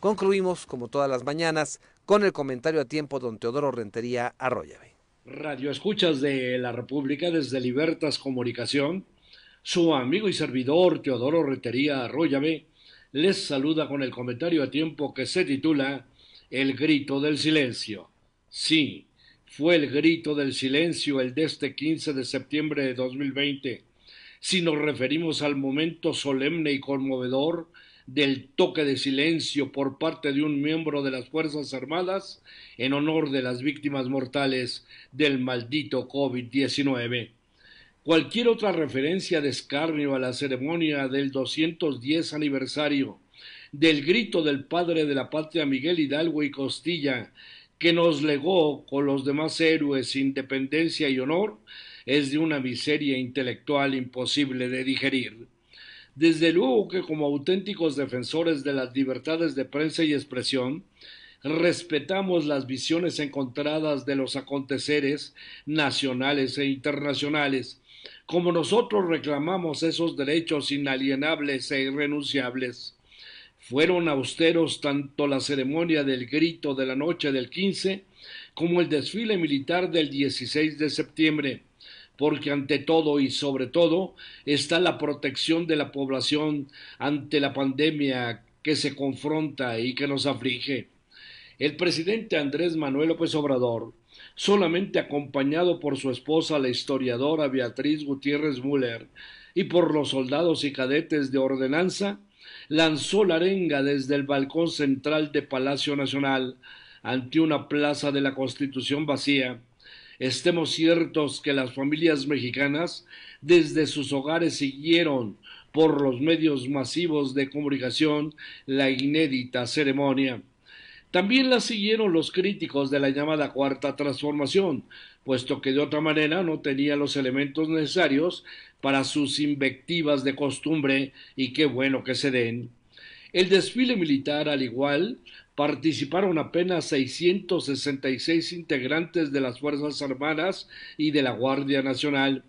Concluimos, como todas las mañanas, con el comentario a tiempo don Teodoro Rentería Arroyave. Radio Escuchas de la República desde Libertas Comunicación, su amigo y servidor Teodoro Rentería Arroyave les saluda con el comentario a tiempo que se titula El grito del silencio. Sí, fue el grito del silencio el de este 15 de septiembre de 2020. Si nos referimos al momento solemne y conmovedor del toque de silencio por parte de un miembro de las Fuerzas Armadas en honor de las víctimas mortales del maldito COVID-19. Cualquier otra referencia de escarnio a la ceremonia del 210 aniversario del grito del padre de la patria Miguel Hidalgo y Costilla, que nos legó con los demás héroes independencia y honor, es de una miseria intelectual imposible de digerir. Desde luego que como auténticos defensores de las libertades de prensa y expresión, respetamos las visiones encontradas de los aconteceres nacionales e internacionales, como nosotros reclamamos esos derechos inalienables e irrenunciables. Fueron austeros tanto la ceremonia del grito de la noche del 15 como el desfile militar del 16 de septiembre, porque ante todo y sobre todo está la protección de la población ante la pandemia que se confronta y que nos aflige. El presidente Andrés Manuel López Obrador, solamente acompañado por su esposa la historiadora Beatriz Gutiérrez Müller y por los soldados y cadetes de ordenanza, lanzó la arenga desde el balcón central de Palacio Nacional ante una plaza de la Constitución vacía Estemos ciertos que las familias mexicanas desde sus hogares siguieron por los medios masivos de comunicación la inédita ceremonia. También la siguieron los críticos de la llamada cuarta transformación, puesto que de otra manera no tenía los elementos necesarios para sus invectivas de costumbre y qué bueno que se den. El desfile militar, al igual, participaron apenas 666 integrantes de las Fuerzas Armadas y de la Guardia Nacional.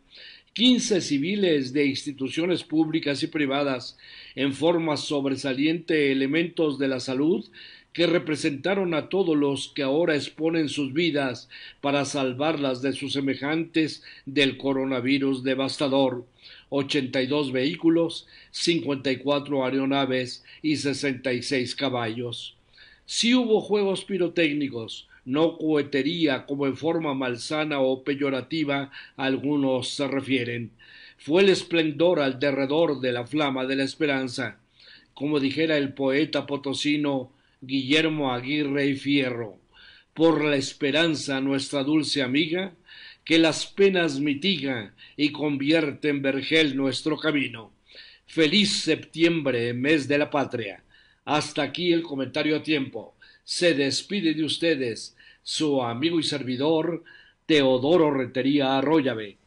15 civiles de instituciones públicas y privadas, en forma sobresaliente elementos de la salud, que representaron a todos los que ahora exponen sus vidas para salvarlas de sus semejantes del coronavirus devastador. 82 vehículos, 54 aeronaves y 66 caballos. Si hubo juegos pirotécnicos, no cohetería como en forma malsana o peyorativa algunos se refieren. Fue el esplendor al derredor de la flama de la esperanza, como dijera el poeta potosino Guillermo Aguirre y Fierro, por la esperanza nuestra dulce amiga, que las penas mitiga y convierte en vergel nuestro camino. Feliz septiembre, mes de la patria. Hasta aquí el comentario a tiempo. Se despide de ustedes su amigo y servidor Teodoro Retería Arroyave,